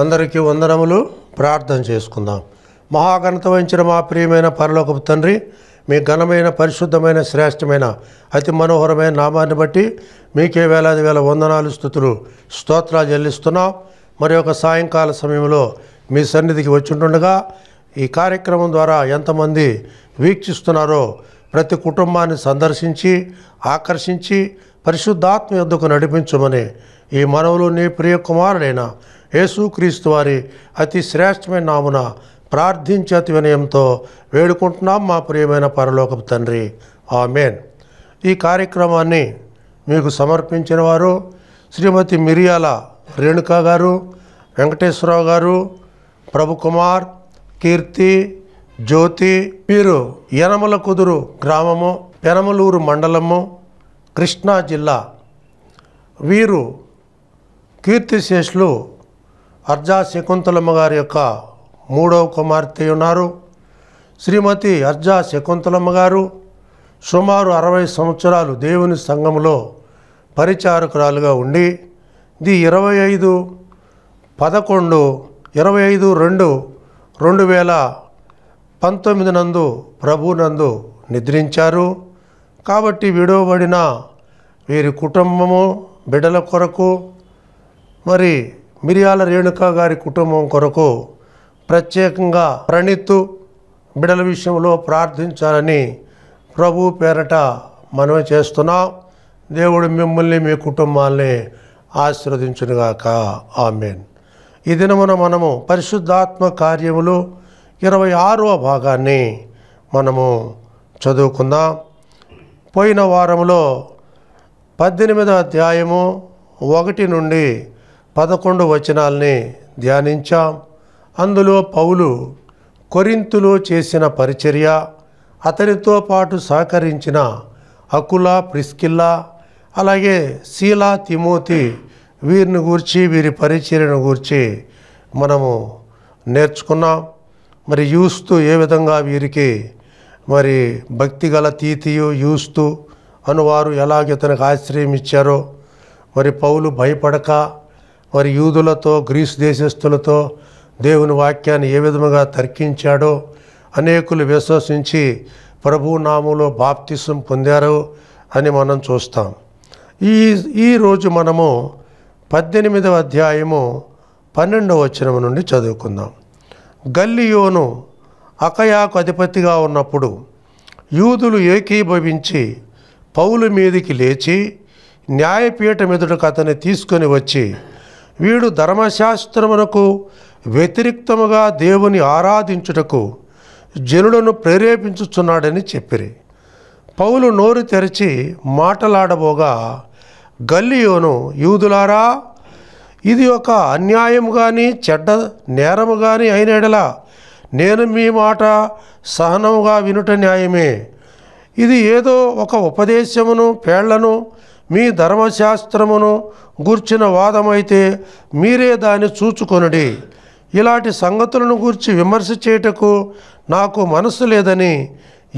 అందరికీ వందనములు ప్రార్థన చేసుకుందాం మహాగణత వహించిన మా ప్రియమైన పరలోకపు తండ్రి మీ ఘనమైన పరిశుద్ధమైన శ్రేష్టమైన అతి మనోహరమైన నామాన్ని బట్టి మీకే వేలాది వేల వందనాలు స్థుతులు స్తోత్రాలు చెల్లిస్తున్నాం మరి ఒక సాయంకాల సమయంలో మీ సన్నిధికి వచ్చింటుండగా ఈ కార్యక్రమం ద్వారా ఎంతమంది వీక్షిస్తున్నారో ప్రతి కుటుంబాన్ని సందర్శించి ఆకర్షించి పరిశుద్ధాత్మ ఎందుకు నడిపించమని ఈ మనవులు నీ ప్రియ కుమారుడైన యేసుక్రీస్తు వారి అతి శ్రేష్టమైన నామున ప్రార్థించి అతి వినయంతో వేడుకుంటున్నాం మా ప్రియమైన పరలోకపు తండ్రి ఆమెన్ ఈ కార్యక్రమాన్ని మీకు సమర్పించిన వారు శ్రీమతి మిరియాల రేణుకా గారు వెంకటేశ్వరరావు గారు ప్రభుకుమార్ కీర్తి జ్యోతి వీరు యనమల కుదురు గ్రామము పెనమలూరు మండలము కృష్ణా జిల్లా వీరు కీర్తిశేషులు అర్జా శకుంతలమ్మ గారి యొక్క మూడవ కుమార్తె ఉన్నారు శ్రీమతి అర్జా శకుంతలమ్మ గారు సుమారు అరవై సంవత్సరాలు దేవుని సంఘములో పరిచారకురాలుగా ఉండి ది ఇరవై ఐదు పదకొండు ఇరవై ఐదు రెండు రెండు వేల పంతొమ్మిది నందు ప్రభునందు నిద్రించారు కాబట్టి విడవబడిన వీరి కుటుంబము బిడ్డల కొరకు మరి మిరియాల రేణుక గారి కుటుంబం కొరకు ప్రత్యేకంగా ప్రణిత్తు బిడల విషయంలో ప్రార్థించాలని ప్రభు పేరట మనమే చేస్తున్నాం దేవుడు మిమ్మల్ని మీ కుటుంబాల్ని ఆశీర్వదించునుగాక ఆమెన్ ఈ దినమున మనము పరిశుద్ధాత్మ కార్యములు ఇరవై ఆరవ భాగాన్ని మనము చదువుకుందాం పోయిన వారంలో పద్దెనిమిదవ అధ్యాయము ఒకటి నుండి పదకొండు వచనాల్ని ధ్యానించాం అందులో పౌలు కొరింతులో చేసిన పరిచర్య అతనితో పాటు సహకరించిన అకుల ప్రిస్కిల్లా అలాగే శీలా తిమోతి వీరిని గూర్చి వీరి పరిచర్యను గూర్చి మనము నేర్చుకున్నాం మరి యూస్తూ ఏ విధంగా వీరికి మరి భక్తిగల తీతియు యూస్తు అను ఎలాగ ఇతనికి ఆశ్రయం ఇచ్చారో మరి పౌలు భయపడక వారి యూదులతో గ్రీసు దేశస్థులతో దేవుని వాక్యాన్ని ఏ విధముగా తర్కించాడో అనేకులు విశ్వసించి ప్రభు నామంలో బాప్తిసం పొందారు అని మనం చూస్తాం ఈ ఈరోజు మనము పద్దెనిమిదవ అధ్యాయము పన్నెండవ వచనం నుండి చదువుకుందాం గల్లియోను అకయాకు అధిపతిగా ఉన్నప్పుడు యూదులు ఏకీభవించి పౌలు మీదికి లేచి న్యాయపీఠం ఎదుటకు అతన్ని తీసుకొని వచ్చి వీడు ధర్మశాస్త్రమునకు వ్యతిరిక్తముగా దేవుని ఆరాధించుటకు జనులను ప్రేరేపించుచున్నాడని చెప్పిరి పౌలు నోరు తెరిచి మాటలాడబోగా గల్లియోను యూదులారా ఇది ఒక అన్యాయం కానీ చెడ్డ నేరము కానీ అయిన ఎడలా నేను మీ మాట సహనముగా వినుట న్యాయమే ఇది ఏదో ఒక ఉపదేశమును పేళ్లను మీ ధర్మశాస్త్రమును గూర్చిన వాదమైతే మీరే దాన్ని చూచుకొనడి ఇలాంటి సంగతులను గూర్చి విమర్శ చేయటకు నాకు మనసు లేదని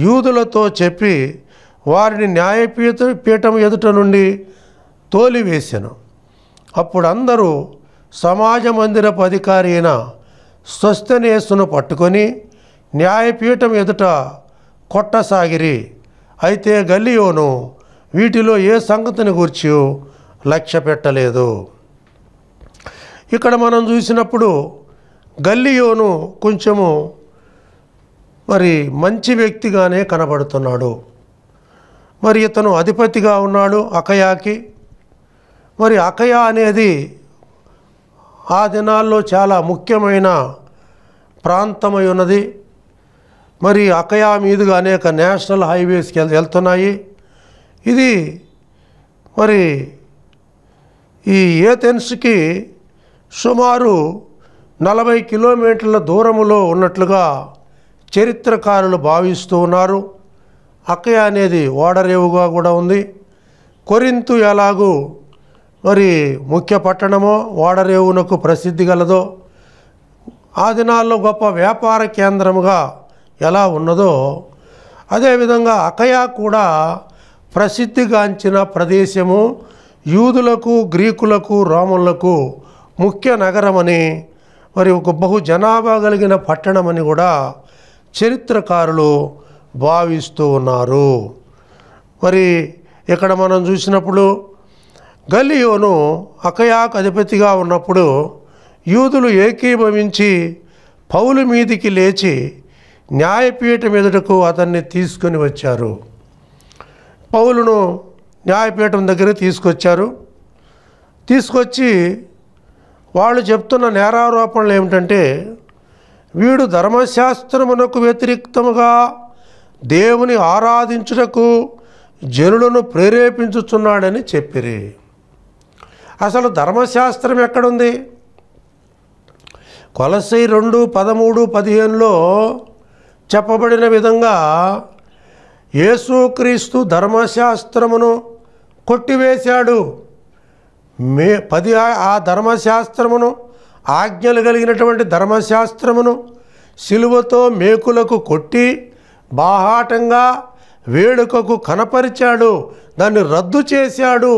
యూదులతో చెప్పి వారిని న్యాయపీఠ పీఠం ఎదుట నుండి తోలివేశాను అప్పుడు అందరూ సమాజ మందిరపు అధికారి అయిన స్వస్థనేసును పట్టుకొని న్యాయపీఠం ఎదుట కొట్టసాగిరి అయితే గల్లియోను వీటిలో ఏ సంగతిని గురించి లక్ష్య పెట్టలేదు ఇక్కడ మనం చూసినప్పుడు గల్లియోను కొంచెము మరి మంచి వ్యక్తిగానే కనబడుతున్నాడు మరి ఇతను అధిపతిగా ఉన్నాడు అకయాకి మరి అకయ అనేది ఆ దినాల్లో చాలా ముఖ్యమైన ప్రాంతమై ఉన్నది మరి అకయా మీదుగా అనేక నేషనల్ హైవేస్కి వెళ్తున్నాయి ఇది మరి ఈ ఏథెన్స్కి సుమారు నలభై కిలోమీటర్ల దూరములో ఉన్నట్లుగా చరిత్రకారులు భావిస్తూ ఉన్నారు అక్కయ అనేది ఓడరేవుగా కూడా ఉంది కొరింతు ఎలాగూ మరి ముఖ్య పట్టణమో ఓడరేవునకు ప్రసిద్ధి గలదో ఆ దినాల్లో గొప్ప వ్యాపార కేంద్రముగా ఎలా ఉన్నదో అదేవిధంగా అకయా కూడా ప్రసిద్ధిగాంచిన ప్రదేశము యూదులకు గ్రీకులకు రోమన్లకు ముఖ్య నగరమని మరి ఒక బహు జనాభా కలిగిన పట్టణమని కూడా చరిత్రకారులు భావిస్తూ ఉన్నారు మరి ఇక్కడ మనం చూసినప్పుడు గలియోను అకయాక్ అధిపతిగా ఉన్నప్పుడు యూదులు ఏకీభవించి పౌలు మీదికి లేచి న్యాయపీఠం ఎదుటకు అతన్ని తీసుకొని వచ్చారు పౌలును న్యాయపీఠం దగ్గర తీసుకొచ్చారు తీసుకొచ్చి వాళ్ళు చెప్తున్న నేరారోపణలు ఏమిటంటే వీడు ధర్మశాస్త్రమునకు వ్యతిరేక్తముగా దేవుని ఆరాధించుటకు జనులను ప్రేరేపించుచున్నాడని చెప్పిరి అసలు ధర్మశాస్త్రం ఎక్కడుంది కొలసై రెండు పదమూడు పదిహేనులో చెప్పబడిన విధంగా యేసుక్రీస్తు ధర్మశాస్త్రమును కొట్టివేశాడు మే పది ఆ ధర్మశాస్త్రమును ఆజ్ఞలు కలిగినటువంటి ధర్మశాస్త్రమును సిలువతో మేకులకు కొట్టి బాహాటంగా వేడుకకు కనపరిచాడు దాన్ని రద్దు చేశాడు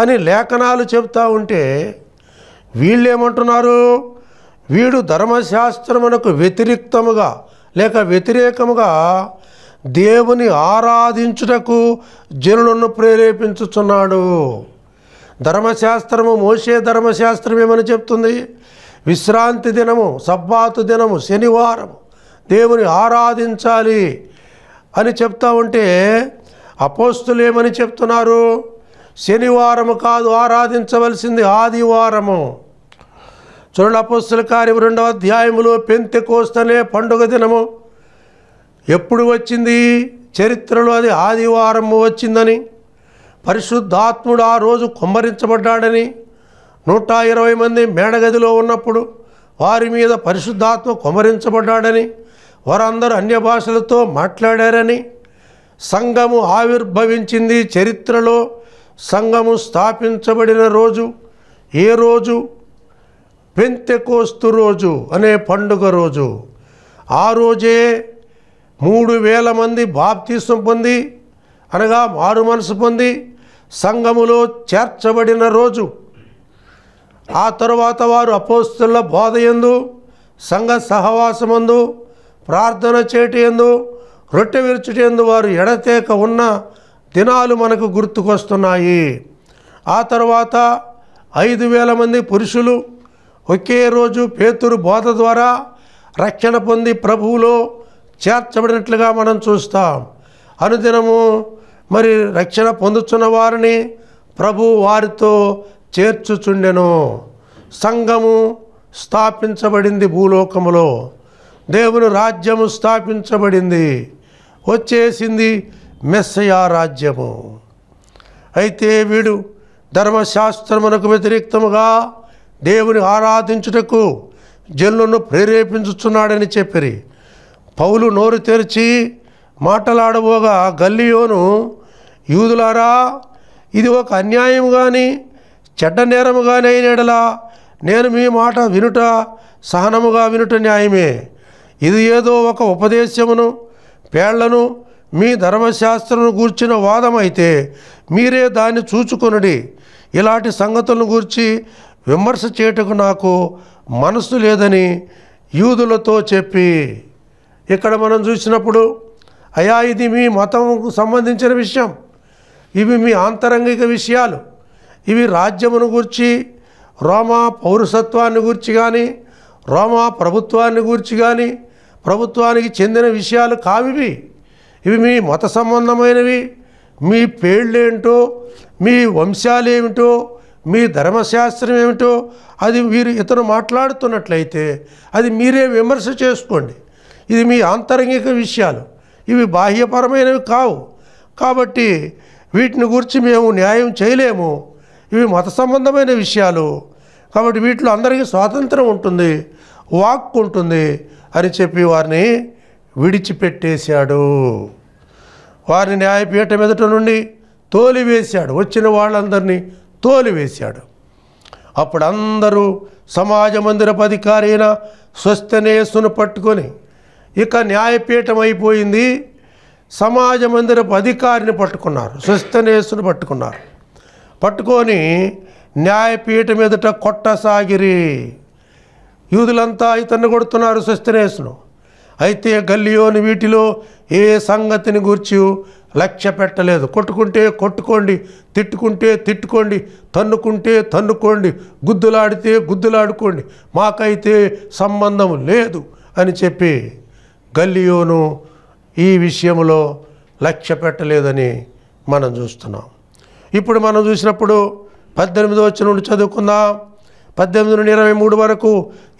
అని లేఖనాలు చెబుతూ ఉంటే వీళ్ళేమంటున్నారు వీడు ధర్మశాస్త్రమునకు వ్యతిరిక్తముగా లేక వ్యతిరేకముగా దేవుని ఆరాధించుటకు జనులను ప్రేరేపించుచున్నాడు ధర్మశాస్త్రము మోసే ధర్మశాస్త్రం ఏమని చెప్తుంది విశ్రాంతి దినము సబ్బాతు దినము శనివారం దేవుని ఆరాధించాలి అని చెప్తా ఉంటే అపోస్తులు ఏమని చెప్తున్నారు శనివారము కాదు ఆరాధించవలసింది ఆదివారము చూడండి అపోస్తుల కార్యం రెండవ అధ్యాయములో పెంతె కోస్తనే పండుగ దినము ఎప్పుడు వచ్చింది చరిత్రలో అది ఆదివారం వచ్చిందని పరిశుద్ధాత్ముడు ఆ రోజు కుమ్మరించబడ్డాడని నూట ఇరవై మంది మేడగదిలో ఉన్నప్పుడు వారి మీద పరిశుద్ధాత్మ కుమరించబడ్డాడని వారందరూ అన్య భాషలతో మాట్లాడారని సంఘము ఆవిర్భవించింది చరిత్రలో సంఘము స్థాపించబడిన రోజు ఏ రోజు పెంతెకోస్తు రోజు అనే పండుగ రోజు ఆ రోజే మూడు వేల మంది బాప్తీసం పొంది అనగా మారు మనసు పొంది సంఘములో చేర్చబడిన రోజు ఆ తరువాత వారు అపోస్తుల బోధయందు సంఘ సహవాసమందు ప్రార్థన చేయటందు రొట్టె విరుచుటందు వారు ఎడతేక ఉన్న దినాలు మనకు గుర్తుకొస్తున్నాయి ఆ తర్వాత ఐదు వేల మంది పురుషులు ఒకే రోజు పేతురు బోధ ద్వారా రక్షణ పొంది ప్రభువులో చేర్చబడినట్లుగా మనం చూస్తాం అనుదినము మరి రక్షణ పొందుతున్న వారిని ప్రభు వారితో చేర్చుచుండెను సంఘము స్థాపించబడింది భూలోకములో దేవుని రాజ్యము స్థాపించబడింది వచ్చేసింది మెస్సయా రాజ్యము అయితే వీడు ధర్మశాస్త్రమునకు వ్యతిరేక్తముగా దేవుని ఆరాధించుటకు జల్లును ప్రేరేపించుచున్నాడని చెప్పిరి పౌలు నోరు తెరిచి మాటలాడబోగా గల్లియోను యూదులారా ఇది ఒక అన్యాయం కానీ చెడ్డ నేరము కానీ అయినడలా నేను మీ మాట వినుట సహనముగా వినుట న్యాయమే ఇది ఏదో ఒక ఉపదేశమును పేళ్లను మీ ధర్మశాస్త్రమును గూర్చిన వాదమైతే మీరే దాన్ని చూచుకొనుడి ఇలాంటి సంగతులను గూర్చి విమర్శ చేయటకు నాకు మనసు లేదని యూదులతో చెప్పి ఇక్కడ మనం చూసినప్పుడు అయా ఇది మీ మతంకు సంబంధించిన విషయం ఇవి మీ ఆంతరంగిక విషయాలు ఇవి రాజ్యమును గూర్చి రోమా పౌరసత్వాన్ని గూర్చి కానీ రోమా ప్రభుత్వాన్ని గూర్చి కానీ ప్రభుత్వానికి చెందిన విషయాలు కావివి ఇవి మీ మత సంబంధమైనవి మీ పేళ్ళేంటో మీ వంశాలేమిటో మీ ధర్మశాస్త్రం ఏమిటో అది మీరు ఇతను మాట్లాడుతున్నట్లయితే అది మీరే విమర్శ చేసుకోండి ఇది మీ ఆంతరంగిక విషయాలు ఇవి బాహ్యపరమైనవి కావు కాబట్టి వీటిని గురించి మేము న్యాయం చేయలేము ఇవి మత సంబంధమైన విషయాలు కాబట్టి వీటిలో అందరికీ స్వాతంత్రం ఉంటుంది వాక్ ఉంటుంది అని చెప్పి వారిని విడిచిపెట్టేశాడు వారిని న్యాయపీఠం ఎదుట నుండి తోలివేశాడు వచ్చిన వాళ్ళందరినీ తోలివేశాడు అప్పుడు అందరూ సమాజ అయిన స్వస్థనేసును పట్టుకొని ఇక న్యాయపీఠం అయిపోయింది సమాజ మందిరపు అధికారిని పట్టుకున్నారు స్వస్థనేసుని పట్టుకున్నారు పట్టుకొని న్యాయపీఠం ఎదుట కొట్టసాగిరి యూదులంతా ఇతన్ని కొడుతున్నారు స్వస్థనేసును అయితే గల్లియోని వీటిలో ఏ సంగతిని గురించి లక్ష్య పెట్టలేదు కొట్టుకుంటే కొట్టుకోండి తిట్టుకుంటే తిట్టుకోండి తన్నుకుంటే తన్నుకోండి గుద్దులాడితే గుద్దులాడుకోండి మాకైతే సంబంధం లేదు అని చెప్పి గల్లియోను ఈ విషయంలో లక్ష్య పెట్టలేదని మనం చూస్తున్నాం ఇప్పుడు మనం చూసినప్పుడు పద్దెనిమిది వచ్చిన నుండి చదువుకుందాం పద్దెనిమిది నుండి ఇరవై మూడు వరకు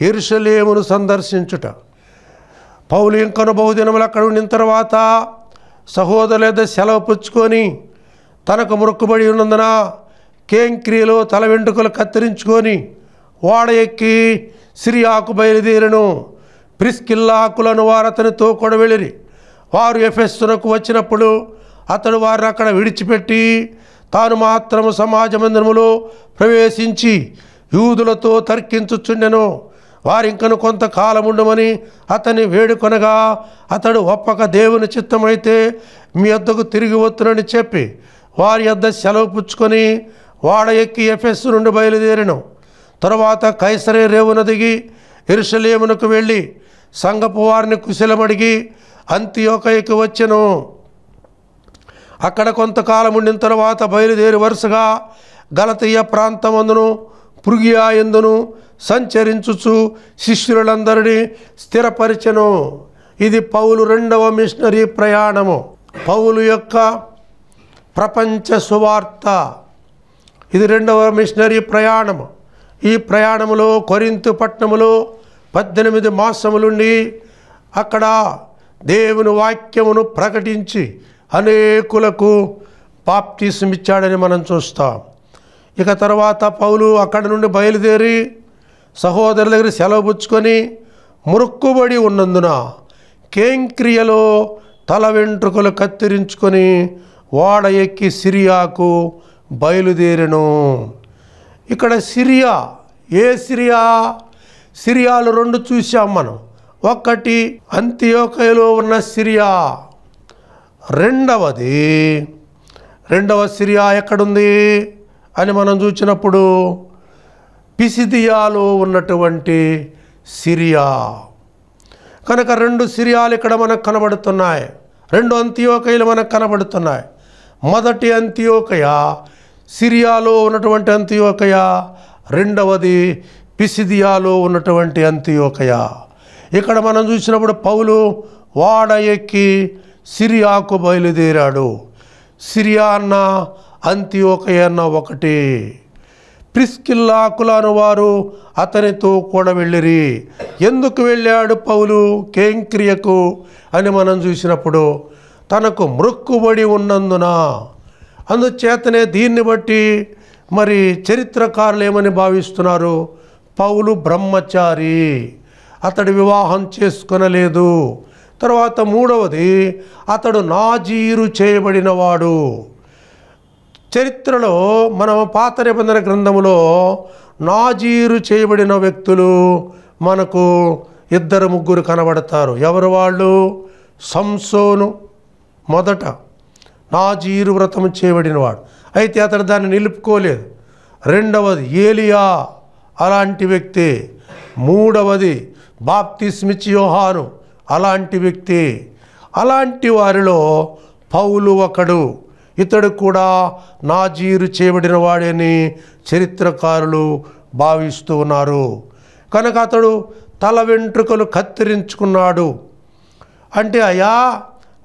ఎరుసలేమును సందర్శించుట పౌలు ఇంకను బహుదినములు అక్కడ ఉండిన తర్వాత లేదా సెలవు పుచ్చుకొని తనకు మురుక్కుబడి ఉన్నందున కేంక్రియలో తల వెంట్రుకలు కత్తిరించుకొని ఓడ ఎక్కి సిరియాకు బయలుదేరను ప్రిస్కిల్లాకులను వారు అతనితో వెళ్ళిరి వారు ఎఫెస్సునకు వచ్చినప్పుడు అతడు వారిని అక్కడ విడిచిపెట్టి తాను మాత్రము సమాజ మందిరములో ప్రవేశించి యూదులతో తర్కించుచుండెను వారింకను కొంతకాలం ఉండమని అతని వేడుకొనగా అతడు ఒప్పక దేవుని చిత్తమైతే మీ వద్దకు తిరిగి వత్తునని చెప్పి వారి వద్ద సెలవు పుచ్చుకొని వాడ ఎక్కి ఎఫెస్సు నుండి బయలుదేరిను తరువాత కైసరే రేవున దిగి ఇరుషలేమునకు వెళ్ళి సంగపు వారిని కుశలమడిగి అంత్యోకయకు వచ్చెను అక్కడ కొంతకాలం ఉండిన తర్వాత బయలుదేరి వరుసగా గలతీయ ప్రాంతమందును పృగియా ఎందును సంచరించుచు శిష్యులందరినీ స్థిరపరిచెను ఇది పౌలు రెండవ మిషనరీ ప్రయాణము పౌలు యొక్క ప్రపంచ సువార్త ఇది రెండవ మిషనరీ ప్రయాణము ఈ ప్రయాణములో కొరింతు పట్టణములో పద్దెనిమిది మాసములుండి అక్కడ దేవుని వాక్యమును ప్రకటించి అనేకులకు పాప్తీసమిచ్చాడని మనం చూస్తాం ఇక తర్వాత పౌలు అక్కడి నుండి బయలుదేరి సహోదరుల దగ్గర సెలవు పుచ్చుకొని మురుక్కుబడి ఉన్నందున కేంక్రియలో తల వెంట్రుకలు కత్తిరించుకొని ఓడ ఎక్కి సిరియాకు బయలుదేరను ఇక్కడ సిరియా ఏ సిరియా సిరియాలు రెండు చూసాం మనం ఒకటి అంత్యోకయలో ఉన్న సిరియా రెండవది రెండవ సిరియా ఎక్కడుంది అని మనం చూసినప్పుడు పిసిదియాలో ఉన్నటువంటి సిరియా కనుక రెండు సిరియాలు ఇక్కడ మనకు కనబడుతున్నాయి రెండు అంత్యోకయలు మనకు కనబడుతున్నాయి మొదటి అంత్యోకయ సిరియాలో ఉన్నటువంటి అంత్యోకయ రెండవది పిసిదియాలో ఉన్నటువంటి అంత్యోకయ ఇక్కడ మనం చూసినప్పుడు పౌలు వాడ ఎక్కి సిరియాకు బయలుదేరాడు సిరియా అన్న అంత్యోకయ అన్న ఒకటి ప్రిస్కిల్లాకులను వారు అతనితో కూడా వెళ్ళిరి ఎందుకు వెళ్ళాడు పౌలు కేంక్రియకు అని మనం చూసినప్పుడు తనకు మృక్కుబడి ఉన్నందున అందుచేతనే దీన్ని బట్టి మరి చరిత్రకారులు ఏమని భావిస్తున్నారు పౌలు బ్రహ్మచారి అతడు వివాహం చేసుకొనలేదు తర్వాత మూడవది అతడు నాజీరు చేయబడినవాడు చరిత్రలో మనం పాత నిబంధన గ్రంథములో నాజీరు చేయబడిన వ్యక్తులు మనకు ఇద్దరు ముగ్గురు కనబడతారు ఎవరు వాళ్ళు సంసోను మొదట నాజీరు వ్రతం చేయబడినవాడు అయితే అతడు దాన్ని నిలుపుకోలేదు రెండవది ఏలియా అలాంటి వ్యక్తి మూడవది బాప్తిస్మిచ్ యోహాను అలాంటి వ్యక్తి అలాంటి వారిలో పౌలు ఒకడు ఇతడు కూడా నాజీరు చేయబడిన వాడని చరిత్రకారులు భావిస్తూ ఉన్నారు కనుక అతడు తల వెంట్రుకలు కత్తిరించుకున్నాడు అంటే అయ్యా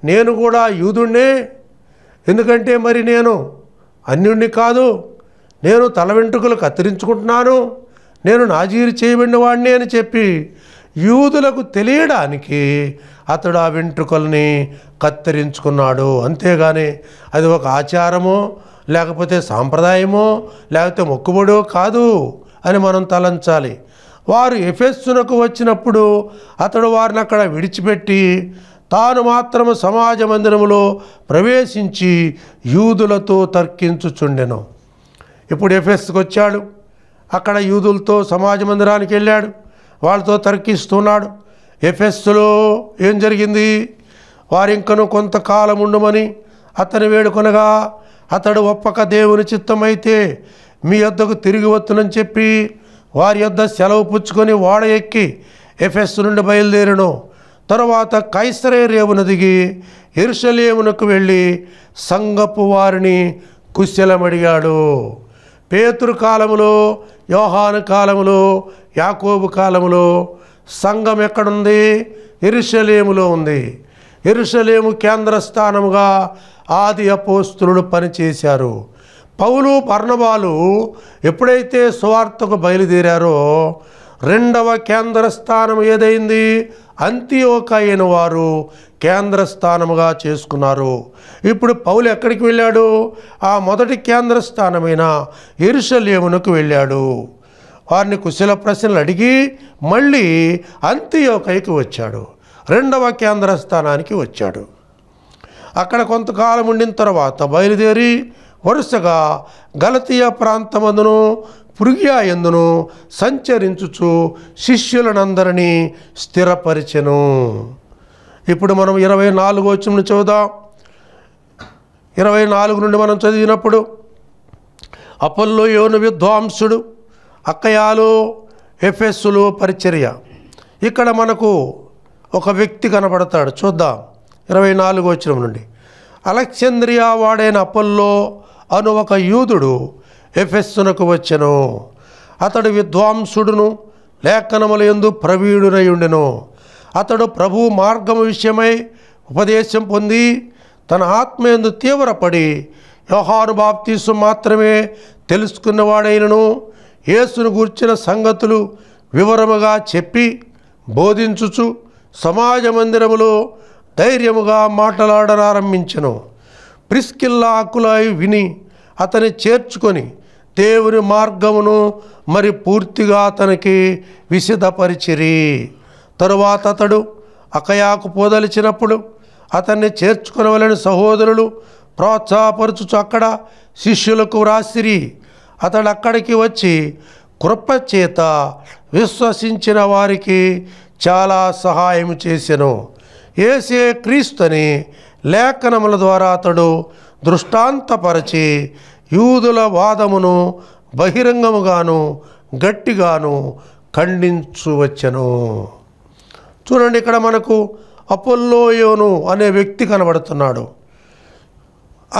నేను కూడా యూదుణ్ణే ఎందుకంటే మరి నేను అన్యుణ్ణి కాదు నేను తల వెంట్రుకలు కత్తిరించుకుంటున్నాను నేను నాజీరు చేయబడిన వాడిని అని చెప్పి యూదులకు తెలియడానికి అతడు ఆ వెంట్రుకల్ని కత్తిరించుకున్నాడు అంతేగాని అది ఒక ఆచారమో లేకపోతే సాంప్రదాయమో లేకపోతే మొక్కుబడో కాదు అని మనం తలంచాలి వారు ఎఫెస్సునకు వచ్చినప్పుడు అతడు వారిని అక్కడ విడిచిపెట్టి తాను మాత్రము సమాజ మందిరములో ప్రవేశించి యూదులతో తర్కించుచుండెను ఇప్పుడు ఎఫెస్కి వచ్చాడు అక్కడ యూదులతో సమాజ మందిరానికి వెళ్ళాడు వాళ్ళతో తర్కిస్తున్నాడు ఎఫెస్సులో ఏం జరిగింది వారింకను కొంతకాలం ఉండమని అతని వేడుకొనగా అతడు ఒప్పక దేవుని చిత్తమైతే మీ యొద్దకు తిరిగి వత్తునని చెప్పి వారి యొద్ద సెలవు పుచ్చుకొని ఓడ ఎక్కి ఎఫెస్ నుండి బయలుదేరను తరువాత కైసరే రేవును దిగి ఎరుషలేమునకు వెళ్ళి సంగపు వారిని కుశలమడిగాడు పేతురు కాలంలో యోహాను కాలములో యాకోబు కాలములో సంఘం ఎక్కడుంది ఎరుషలేములో ఉంది ఎరుషలేము కేంద్రస్థానముగా ఆది అపోస్తులు పనిచేశారు పౌలు పర్ణబాలు ఎప్పుడైతే సువార్తకు బయలుదేరారో రెండవ కేంద్ర స్థానం ఏదైంది అంత్యోక అయిన వారు కేంద్ర స్థానముగా చేసుకున్నారు ఇప్పుడు పౌలు ఎక్కడికి వెళ్ళాడు ఆ మొదటి కేంద్ర స్థానమైన ఇరుషలేమునకు వెళ్ళాడు వారిని కుశల ప్రశ్నలు అడిగి మళ్ళీ అంత్యోకైకి వచ్చాడు రెండవ కేంద్ర స్థానానికి వచ్చాడు అక్కడ కొంతకాలం ఉండిన తర్వాత బయలుదేరి వరుసగా గలతీయ ప్రాంతమందును ఎందును సంచరించుచు శిష్యులనందరినీ స్థిరపరిచెను ఇప్పుడు మనం ఇరవై నాలుగు వచ్చిన చూద్దాం ఇరవై నాలుగు నుండి మనం చదివినప్పుడు అపల్లో యోను విద్వాంసుడు అక్కయాలు ఎఫెస్సులు పరిచర్య ఇక్కడ మనకు ఒక వ్యక్తి కనపడతాడు చూద్దాం ఇరవై నాలుగు వచ్చిన నుండి అలెక్సంద్రియా వాడైన అపల్లో అను ఒక యూదుడు ఎఫెస్సునకు వచ్చెను అతడు విద్వాంసుడును లేఖనముల ఎందు ప్రవీణుడై ఉండెను అతడు ప్రభు మార్గము విషయమై ఉపదేశం పొంది తన ఆత్మ ఎందు తీవ్రపడి వ్యవహారు బాప్తీసు మాత్రమే తెలుసుకున్నవాడైనను యేసును గూర్చిన సంగతులు వివరముగా చెప్పి బోధించుచు సమాజ మందిరములో ధైర్యముగా మాట్లాడనారంభించను ప్రిస్కిల్లా ఆకులాయి విని అతని చేర్చుకొని దేవుని మార్గమును మరి పూర్తిగా అతనికి విసిదపరిచిరి తరువాత అతడు అకయాకు పోదలిచినప్పుడు అతన్ని చేర్చుకునవలని సహోదరులు ప్రోత్సాహపరచుచు అక్కడ శిష్యులకు వ్రాసిరి అతడు అక్కడికి వచ్చి కృపచేత విశ్వసించిన వారికి చాలా సహాయం చేశాను ఏసే క్రీస్తుని లేఖనముల ద్వారా అతడు దృష్టాంతపరచి యూదుల వాదమును బహిరంగముగాను గట్టిగాను ఖండించువచ్చను చూడండి ఇక్కడ మనకు అపోల్లోయోను అనే వ్యక్తి కనబడుతున్నాడు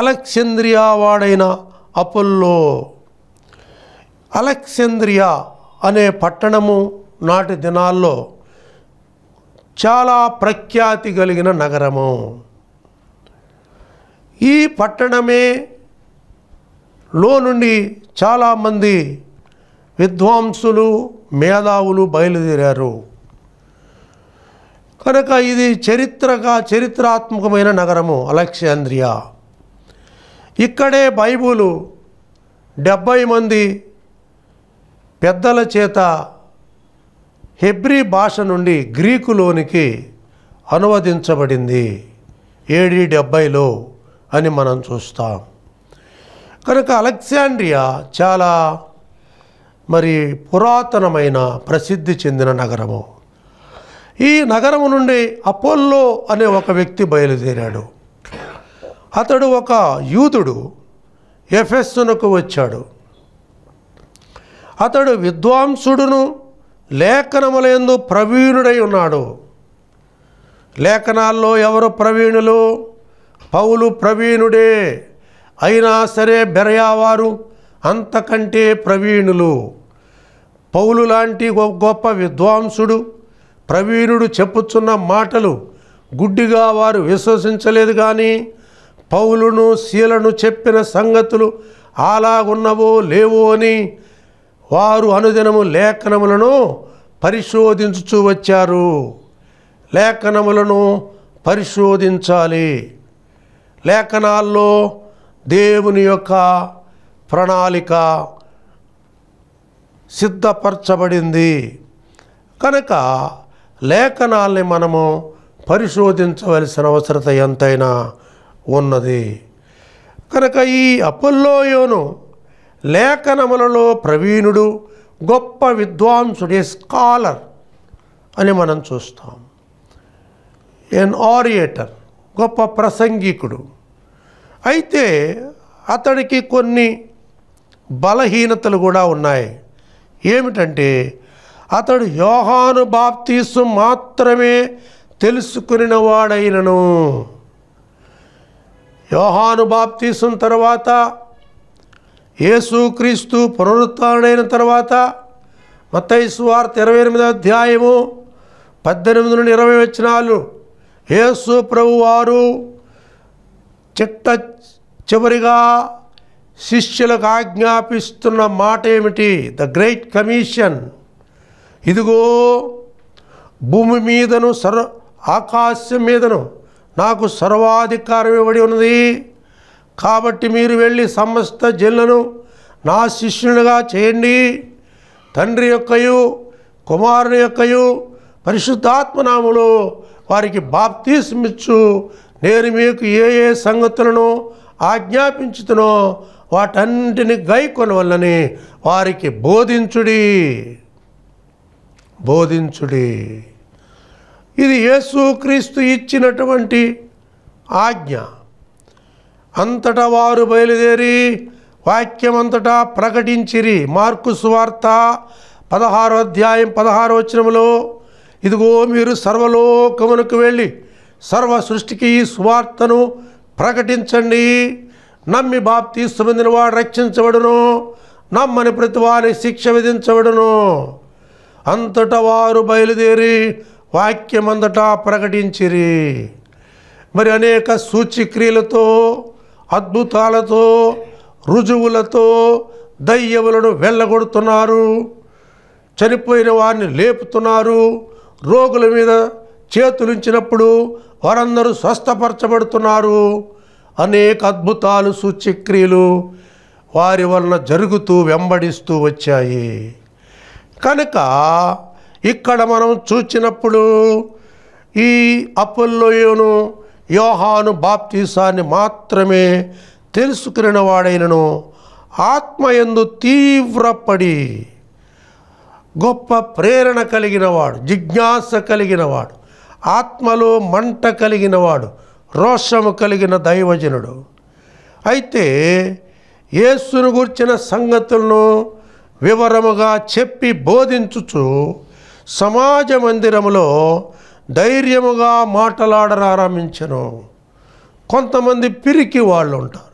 అలెక్సెంద్రియా వాడైన అపోల్లో అలెక్సెంద్రియా అనే పట్టణము నాటి దినాల్లో చాలా ప్రఖ్యాతి కలిగిన నగరము ఈ పట్టణమే లో నుండి చాలామంది విద్వాంసులు మేధావులు బయలుదేరారు కనుక ఇది చరిత్రగా చరిత్రాత్మకమైన నగరము అలెక్సాంద్రియా ఇక్కడే బైబులు డెబ్భై మంది పెద్దల చేత హెబ్రి భాష నుండి గ్రీకులోనికి అనువదించబడింది ఏడి డెబ్బైలో అని మనం చూస్తాం కనుక అలెగ్జాండ్రియా చాలా మరి పురాతనమైన ప్రసిద్ధి చెందిన నగరము ఈ నగరము నుండి అపోల్లో అనే ఒక వ్యక్తి బయలుదేరాడు అతడు ఒక యూతుడు ఎఫెస్సునకు వచ్చాడు అతడు విద్వాంసుడును లేఖనములందు ప్రవీణుడై ఉన్నాడు లేఖనాల్లో ఎవరు ప్రవీణులు పౌలు ప్రవీణుడే అయినా సరే బెరయావారు అంతకంటే ప్రవీణులు పౌలు లాంటి గొప్ప విద్వాంసుడు ప్రవీణుడు చెప్పుచున్న మాటలు గుడ్డిగా వారు విశ్వసించలేదు కానీ పౌలును శీలను చెప్పిన సంగతులు అలాగున్నవో లేవో అని వారు అనుదినము లేఖనములను పరిశోధించుచూ వచ్చారు లేఖనములను పరిశోధించాలి లేఖనాల్లో దేవుని యొక్క ప్రణాళిక సిద్ధపరచబడింది కనుక లేఖనాల్ని మనము పరిశోధించవలసిన అవసరత ఎంతైనా ఉన్నది కనుక ఈ అపోల్లోయోను లేఖనములలో ప్రవీణుడు గొప్ప విద్వాంసుడే స్కాలర్ అని మనం చూస్తాం ఎన్ ఆరియేటర్ గొప్ప ప్రసంగికుడు అయితే అతడికి కొన్ని బలహీనతలు కూడా ఉన్నాయి ఏమిటంటే అతడు యోహాను బాప్తీసు మాత్రమే తెలుసుకుని వాడైనను యోహాను బాప్తీసం తర్వాత యేసుక్రీస్తు పునరుత్డైన తర్వాత మతైసు వార్త ఇరవై ఎనిమిది అధ్యాయము పద్దెనిమిది నుండి ఇరవై వచ్చినాలు యేసు ప్రభువారు చిత్త చివరిగా శిష్యులకు ఆజ్ఞాపిస్తున్న మాట ఏమిటి ద గ్రేట్ కమిషన్ ఇదిగో భూమి మీదను సర్వ ఆకాశం మీదను నాకు సర్వాధికారం ఇవ్వడి ఉన్నది కాబట్టి మీరు వెళ్ళి సమస్త జనులను నా శిష్యునిగా చేయండి తండ్రి యొక్కయు కుమారుని యొక్కయు పరిశుద్ధాత్మనాములు వారికి మిచ్చు నేను మీకు ఏ ఏ సంగతులను ఆజ్ఞాపించుతునో గై గైకొనవల్లని వారికి బోధించుడి బోధించుడి ఇది యేసుక్రీస్తు ఇచ్చినటువంటి ఆజ్ఞ అంతటా వారు బయలుదేరి వాక్యమంతటా ప్రకటించిరి మార్కు సువార్త పదహారో అధ్యాయం పదహారో వచనంలో ఇదిగో మీరు సర్వలోకమునకు వెళ్ళి సర్వ సృష్టికి సువార్తను ప్రకటించండి నమ్మి బాప్ తీసుకుందిన వాడు రక్షించబడును నమ్మని ప్రతి వారి శిక్ష విధించబడును అంతటా వారు బయలుదేరి వాక్యమంతటా ప్రకటించిరి మరి అనేక సూచిక్రియలతో అద్భుతాలతో రుజువులతో దయ్యములను వెళ్ళగొడుతున్నారు చనిపోయిన వారిని లేపుతున్నారు రోగుల మీద చేతులుంచినప్పుడు వారందరూ స్వస్థపరచబడుతున్నారు అనేక అద్భుతాలు సూచ్యక్రియలు వారి వలన జరుగుతూ వెంబడిస్తూ వచ్చాయి కనుక ఇక్కడ మనం చూచినప్పుడు ఈ అప్పుల్లోయోను యోహాను బాప్తీసాన్ని మాత్రమే తెలుసుకున్న వాడైనను ఆత్మయందు తీవ్రపడి గొప్ప ప్రేరణ కలిగినవాడు జిజ్ఞాస కలిగినవాడు ఆత్మలో మంట కలిగినవాడు రోషము కలిగిన దైవజనుడు అయితే యేసును గుర్చిన సంగతులను వివరముగా చెప్పి బోధించుచు సమాజ మందిరములో ధైర్యముగా మాట్లాడనారంభించను కొంతమంది పిరికి వాళ్ళు ఉంటారు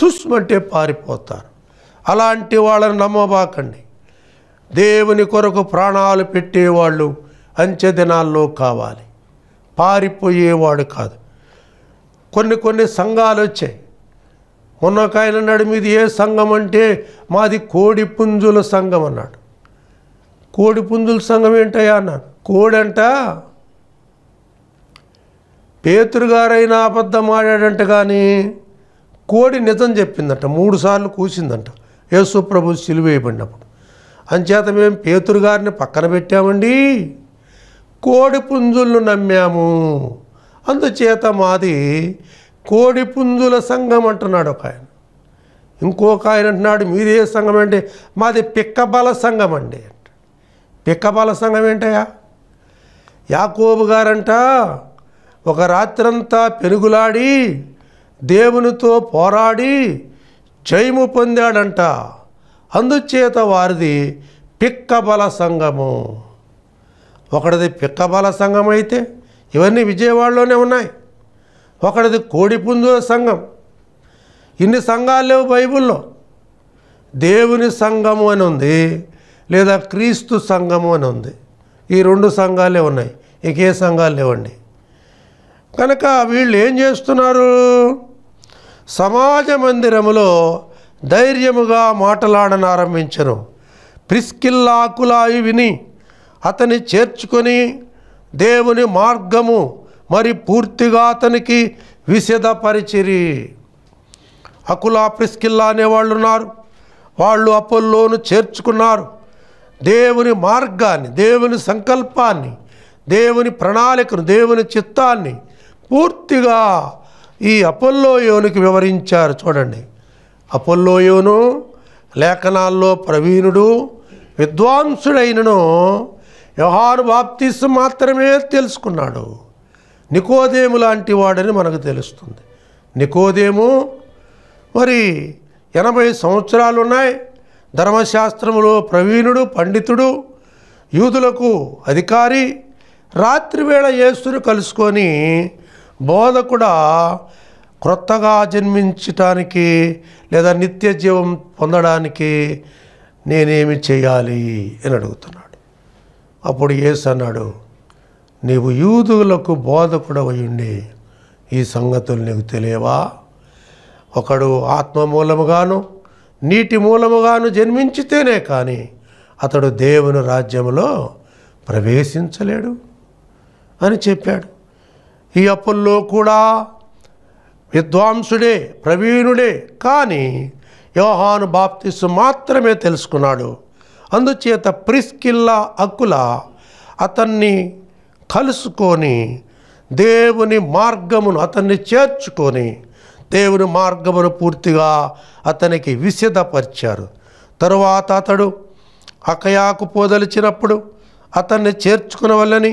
తుస్మంటే పారిపోతారు అలాంటి వాళ్ళని నమ్మబాకండి దేవుని కొరకు ప్రాణాలు పెట్టేవాళ్ళు అంచె దినాల్లో కావాలి పారిపోయేవాడు కాదు కొన్ని కొన్ని సంఘాలు వచ్చాయి మొన్నకాయన ఆయన మీద ఏ సంఘం అంటే మాది కోడి పుంజుల సంఘం అన్నాడు కోడి పుంజుల సంఘం ఏంటయ్యా అన్నాను కోడంట పేతురుగారైనా అబద్ధం ఆడాడంట కానీ కోడి నిజం చెప్పిందంట మూడు సార్లు కూసిందంట యేసుప్రభు సిలువేయబడినప్పుడు అంచేత మేము పేతురు గారిని పక్కన పెట్టామండి కోడి నమ్మాము అందుచేత మాది కోడి పుంజుల సంఘం అంటున్నాడు ఒక ఆయన ఇంకొక ఆయన అంటున్నాడు మీరే సంఘం అండి మాది పిక్కబల సంఘం అండి పిక్కబల సంఘం ఏంటయ్యా యాకోబు గారంట ఒక రాత్రంతా పెరుగులాడి దేవునితో పోరాడి జయము పొందాడంట అందుచేత వారిది పిక్కబల సంఘము ఒకటిది పిక్కబాల సంఘం అయితే ఇవన్నీ విజయవాడలోనే ఉన్నాయి ఒకటిది కోడిపుందుల సంఘం ఇన్ని సంఘాలు లేవు బైబిల్లో దేవుని సంఘము అని ఉంది లేదా క్రీస్తు సంఘము అని ఉంది ఈ రెండు సంఘాలే ఉన్నాయి ఇంకే సంఘాలు లేవండి కనుక వీళ్ళు ఏం చేస్తున్నారు సమాజ మందిరములో ధైర్యముగా మాటలాడనారంభించను ప్రిస్కిల్లాకులాయి విని అతని చేర్చుకొని దేవుని మార్గము మరి పూర్తిగా అతనికి విషదపరిచిరి అకులా ప్రిస్కిల్లా అనేవాళ్ళు ఉన్నారు వాళ్ళు అపోల్లోను చేర్చుకున్నారు దేవుని మార్గాన్ని దేవుని సంకల్పాన్ని దేవుని ప్రణాళికను దేవుని చిత్తాన్ని పూర్తిగా ఈ అపోల్లో యోనికి వివరించారు చూడండి యోను లేఖనాల్లో ప్రవీణుడు విద్వాంసుడైనను యహాను బాప్తిస్తు మాత్రమే తెలుసుకున్నాడు నికోదేము లాంటి వాడని మనకు తెలుస్తుంది నికోదేము మరి ఎనభై సంవత్సరాలు ఉన్నాయి ధర్మశాస్త్రములో ప్రవీణుడు పండితుడు యూదులకు అధికారి రాత్రివేళ యేసును కలుసుకొని బోధకుడా క్రొత్తగా జన్మించటానికి లేదా నిత్య జీవం పొందడానికి నేనేమి చేయాలి అని అడుగుతున్నాడు అప్పుడు ఏసు అన్నాడు నీవు యూదులకు బోధకుడు అయ్యుండి ఈ సంగతులు నీకు తెలియవా ఒకడు ఆత్మ మూలముగాను నీటి మూలముగాను జన్మించితేనే కానీ అతడు దేవుని రాజ్యంలో ప్రవేశించలేడు అని చెప్పాడు ఈ అప్పుల్లో కూడా విద్వాంసుడే ప్రవీణుడే కానీ యోహాను బాప్తిసు మాత్రమే తెలుసుకున్నాడు అందుచేత ప్రిస్కిల్లా అకుల అతన్ని కలుసుకొని దేవుని మార్గమును అతన్ని చేర్చుకొని దేవుని మార్గమును పూర్తిగా అతనికి విసిదపరిచారు తరువాత అతడు అకయాకు పోదలిచినప్పుడు అతన్ని చేర్చుకునవల్లని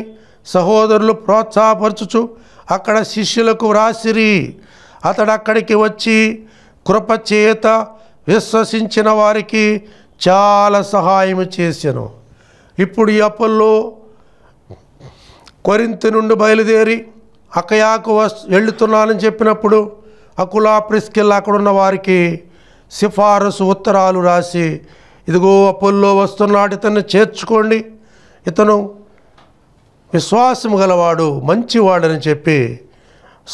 సహోదరులు ప్రోత్సాహపరచుచు అక్కడ శిష్యులకు వ్రాసిరి అతడు అక్కడికి వచ్చి కృపచేత విశ్వసించిన వారికి చాలా సహాయం చేశాను ఇప్పుడు ఈ అప్పల్లో కొరింత నుండి బయలుదేరి అక్కయాకు వస్ వెళ్తున్నానని చెప్పినప్పుడు అకులా ప్రిస్కిల్ ఉన్న వారికి సిఫారసు ఉత్తరాలు రాసి ఇదిగో అప్పుల్లో వస్తున్నాడు ఇతన్ని చేర్చుకోండి ఇతను విశ్వాసం గలవాడు మంచివాడని చెప్పి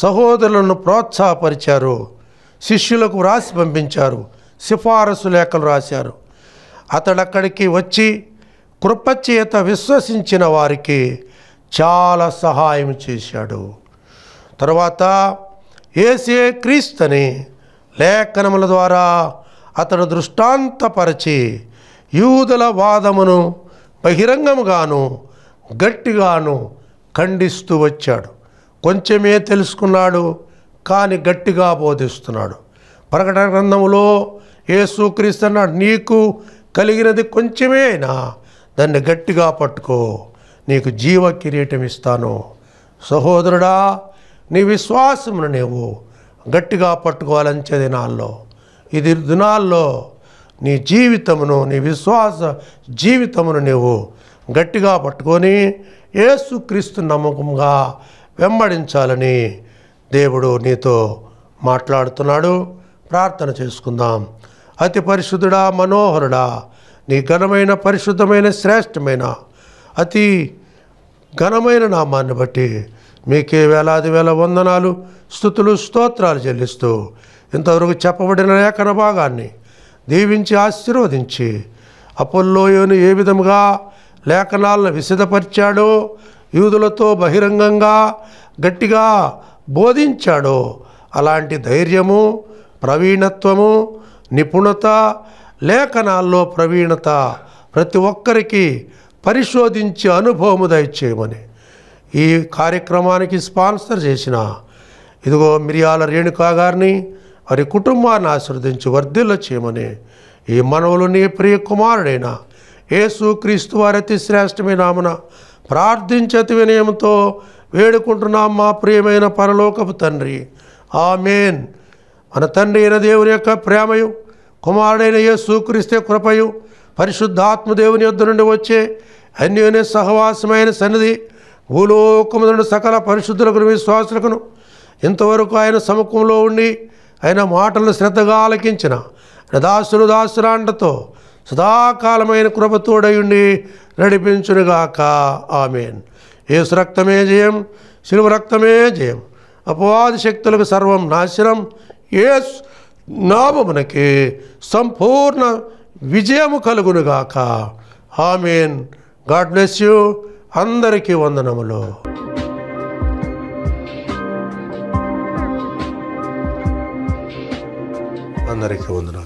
సహోదరులను ప్రోత్సాహపరిచారు శిష్యులకు రాసి పంపించారు సిఫారసు లేఖలు రాశారు అతడు అక్కడికి వచ్చి కృపచేత విశ్వసించిన వారికి చాలా సహాయం చేశాడు తర్వాత ఏసే క్రీస్తుని లేఖనముల ద్వారా అతడు దృష్టాంతపరచి యూదుల వాదమును బహిరంగముగాను గట్టిగాను ఖండిస్తూ వచ్చాడు కొంచెమే తెలుసుకున్నాడు కానీ గట్టిగా బోధిస్తున్నాడు ప్రకటన గ్రంథంలో ఏసుక్రీస్తు అన్నాడు నీకు కలిగినది కొంచెమే అయినా దాన్ని గట్టిగా పట్టుకో నీకు జీవ కిరీటం ఇస్తాను సహోదరుడా నీ విశ్వాసమును నీవు గట్టిగా పట్టుకోవాలంచేది దినాల్లో ఇది దినాల్లో నీ జీవితమును నీ విశ్వాస జీవితమును నీవు గట్టిగా పట్టుకొని ఏసుక్రీస్తు నమ్మకంగా వెంబడించాలని దేవుడు నీతో మాట్లాడుతున్నాడు ప్రార్థన చేసుకుందాం అతి పరిశుద్ధుడా మనోహరుడా నీ ఘనమైన పరిశుద్ధమైన శ్రేష్టమైన అతి ఘనమైన నామాన్ని బట్టి మీకే వేలాది వేల వందనాలు స్థుతులు స్తోత్రాలు చెల్లిస్తూ ఇంతవరకు చెప్పబడిన లేఖన భాగాన్ని దీవించి ఆశీర్వదించి అపోల్లోయోను ఏ విధముగా లేఖనాలను విశదపరిచాడో యూదులతో బహిరంగంగా గట్టిగా బోధించాడో అలాంటి ధైర్యము ప్రవీణత్వము నిపుణత లేఖనాల్లో ప్రవీణత ప్రతి ఒక్కరికి పరిశోధించి అనుభవము దయచేయమని ఈ కార్యక్రమానికి స్పాన్సర్ చేసిన ఇదిగో మిరియాల రేణుకా గారిని వారి కుటుంబాన్ని ఆశీర్వదించి వర్ధిల్ల చేయమని ఈ మనవులు నీ ప్రియ కుమారుడైన క్రీస్తు వారి అతి శ్రేష్టమైన నామన ప్రార్థించతి వినయంతో వేడుకుంటున్నాం మా ప్రియమైన పరలోకపు తండ్రి ఆ ఆమెన్ మన తండ్రి అయిన దేవుని యొక్క ప్రేమయు కుమారుడైన సూకరిస్తే కృపయు పరిశుద్ధాత్మదేవుని దేవుని నుండి వచ్చే అన్యోన్య సహవాసమైన సన్నిధి భూలోకము నుండి సకల పరిశుద్ధులకు విశ్వాసులకును ఇంతవరకు ఆయన సముఖంలో ఉండి ఆయన మాటలను శ్రద్ధగా ఆలకించిన దాసులు దాసురాండతో సదాకాలమైన కృపతోడయుండి నడిపించునుగాక ఆమెన్ ఏ సురక్తమే జయం శిలువ రక్తమే జయం అపవాది శక్తులకు సర్వం నాశనం ఏ నామమునకి సంపూర్ణ విజయము కలుగునుగాక ఆమెన్ గాడ్ బ్లెస్ యూ అందరికీ వందనములు అందరికీ వందనాలు